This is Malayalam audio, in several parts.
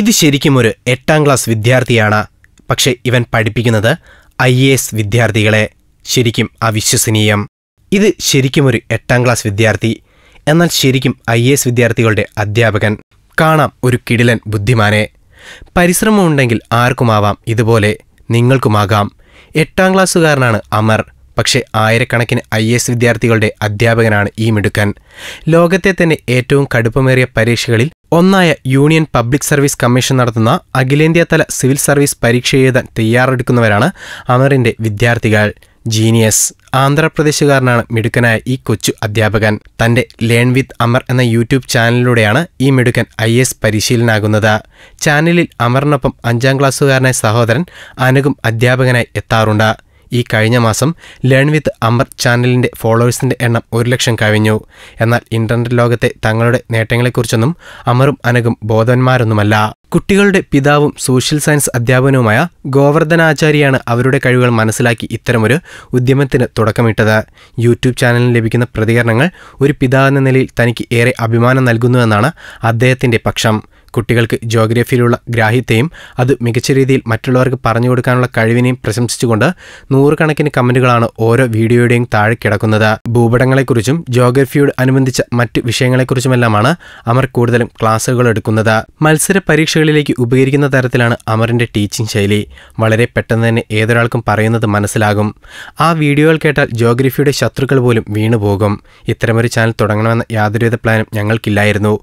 ഇത് ശരിക്കും ഒരു എട്ടാം ക്ലാസ് വിദ്യാർത്ഥിയാണ് പക്ഷെ ഇവൻ പഠിപ്പിക്കുന്നത് ഐ എ എസ് വിദ്യാർത്ഥികളെ ശരിക്കും അവിശ്വസനീയം ഇത് ശരിക്കും ഒരു എട്ടാം ക്ലാസ് വിദ്യാർത്ഥി എന്നാൽ ശരിക്കും ഐ എ എസ് വിദ്യാർത്ഥികളുടെ അധ്യാപകൻ കാണാം ഒരു കിടിലൻ ബുദ്ധിമാനെ പരിശ്രമമുണ്ടെങ്കിൽ ആർക്കുമാവാം ഇതുപോലെ നിങ്ങൾക്കുമാകാം എട്ടാം ക്ലാസ്സുകാരനാണ് അമർ പക്ഷേ ആയിരക്കണക്കിന് ഐ എസ് വിദ്യാർത്ഥികളുടെ അധ്യാപകനാണ് ഈ മിടുക്കൻ ലോകത്തെ തന്നെ ഏറ്റവും കടുപ്പമേറിയ പരീക്ഷകളിൽ ഒന്നായ യൂണിയൻ പബ്ലിക് സർവീസ് കമ്മീഷൻ നടത്തുന്ന അഖിലേന്ത്യാതല സിവിൽ സർവീസ് പരീക്ഷ എഴുതാൻ തയ്യാറെടുക്കുന്നവരാണ് അമറിന്റെ വിദ്യാർത്ഥികൾ ജീനിയസ് ആന്ധ്രാപ്രദേശുകാരനാണ് മിടുക്കനായ ഈ കൊച്ചു അധ്യാപകൻ തന്റെ ലേൺ വിത്ത് അമർ എന്ന യൂട്യൂബ് ചാനലിലൂടെയാണ് ഈ മിടുക്കൻ ഐ എസ് പരിശീലനാകുന്നത് ചാനലിൽ അമറിനൊപ്പം അഞ്ചാം ക്ലാസ്സുകാരനായ സഹോദരൻ അനുകും അധ്യാപകനായി എത്താറുണ്ട് ഈ കഴിഞ്ഞ മാസം ലേൺ വിത്ത് അമർ ചാനലിൻ്റെ ഫോളോവേഴ്സിൻ്റെ എണ്ണം ഒരു ലക്ഷം കവിഞ്ഞു എന്നാൽ ഇൻ്റർനെറ്റ് ലോകത്തെ തങ്ങളുടെ നേട്ടങ്ങളെക്കുറിച്ചൊന്നും അമറും അനകും ബോധവന്മാരൊന്നുമല്ല കുട്ടികളുടെ പിതാവും സോഷ്യൽ സയൻസ് അധ്യാപനവുമായ ഗോവർദ്ധനാചാര്യയാണ് അവരുടെ കഴിവുകൾ മനസ്സിലാക്കി ഇത്തരമൊരു ഉദ്യമത്തിന് തുടക്കമിട്ടത് യൂട്യൂബ് ചാനലിന് ലഭിക്കുന്ന പ്രതികരണങ്ങൾ ഒരു പിതാവെന്ന നിലയിൽ തനിക്ക് ഏറെ അഭിമാനം നൽകുന്നുവെന്നാണ് അദ്ദേഹത്തിൻ്റെ പക്ഷം കുട്ടികൾക്ക് ജോഗ്രഫിയിലുള്ള ഗ്രാഹ്യത്തെയും അത് മികച്ച രീതിയിൽ മറ്റുള്ളവർക്ക് പറഞ്ഞു കൊടുക്കാനുള്ള കഴിവിനെയും പ്രശംസിച്ചുകൊണ്ട് നൂറുകണക്കിന് കമൻറ്റുകളാണ് ഓരോ വീഡിയോയുടെയും താഴെ കിടക്കുന്നത് ഭൂപടങ്ങളെക്കുറിച്ചും ജോഗ്രഫിയോട് അനുബന്ധിച്ച മറ്റ് വിഷയങ്ങളെക്കുറിച്ചുമെല്ലാമാണ് അമർ കൂടുതലും ക്ലാസ്സുകൾ എടുക്കുന്നത് മത്സര പരീക്ഷകളിലേക്ക് ഉപകരിക്കുന്ന തരത്തിലാണ് അമറിൻ്റെ ടീച്ചിങ് ശൈലി വളരെ പെട്ടെന്ന് തന്നെ ഏതൊരാൾക്കും പറയുന്നത് മനസ്സിലാകും ആ വീഡിയോകൾ കേട്ടാൽ ജോഗ്രഫിയുടെ ശത്രുക്കൾ പോലും വീണുപോകും ഇത്തരമൊരു ചാനൽ തുടങ്ങണമെന്ന യാതൊരുവിധ പ്ലാനും ഞങ്ങൾക്കില്ലായിരുന്നു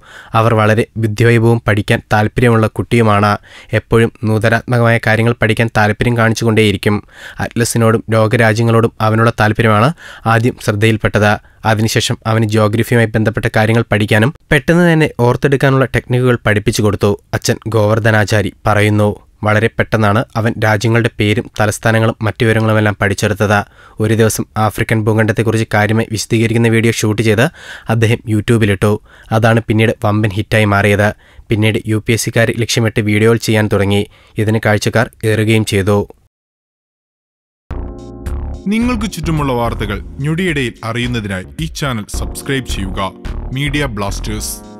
അവർ വളരെ ബുദ്ധിവൈഭവവും പഠിക്കാൻ താല്പര്യമുള്ള കുട്ടിയുമാണ് എപ്പോഴും നൂതനാത്മകമായ കാര്യങ്ങൾ പഠിക്കാൻ താല്പര്യം കാണിച്ചുകൊണ്ടേയിരിക്കും അറ്റ്ലസിനോടും ലോകരാജ്യങ്ങളോടും അവനുള്ള താല്പര്യമാണ് ആദ്യം ശ്രദ്ധയിൽപ്പെട്ടത് അതിനുശേഷം അവന് ജോഗ്രഫിയുമായി ബന്ധപ്പെട്ട കാര്യങ്ങൾ പഠിക്കാനും പെട്ടെന്ന് തന്നെ ഓർത്തെടുക്കാനുള്ള ടെക്നിക്കുകൾ പഠിപ്പിച്ചു കൊടുത്തു അച്ഛൻ ഗോവർദ്ധനാചാരി പറയുന്നു വളരെ പെട്ടെന്നാണ് അവൻ രാജ്യങ്ങളുടെ പേരും തലസ്ഥാനങ്ങളും മറ്റു വിവരങ്ങളുമെല്ലാം പഠിച്ചെടുത്തത് ഒരു ദിവസം ആഫ്രിക്കൻ ഭൂഖണ്ഡത്തെക്കുറിച്ച് കാര്യമായി വിശദീകരിക്കുന്ന വീഡിയോ ഷൂട്ട് ചെയ്ത് അദ്ദേഹം യൂട്യൂബിലിട്ടു അതാണ് പിന്നീട് വമ്പൻ ഹിറ്റായി മാറിയത് പിന്നീട് യു പി എസ് സിക്കാർ ലക്ഷ്യമിട്ട് വീഡിയോകൾ ചെയ്യാൻ തുടങ്ങി ഇതിന് കാഴ്ചക്കാർ ഏറുകയും ചെയ്തു നിങ്ങൾക്ക് ചുറ്റുമുള്ള വാർത്തകൾ ഞൊടിയിടയിൽ അറിയുന്നതിനായി ഈ ചാനൽ സബ്സ്ക്രൈബ് ചെയ്യുക മീഡിയ ബ്ലാസ്റ്റേഴ്സ്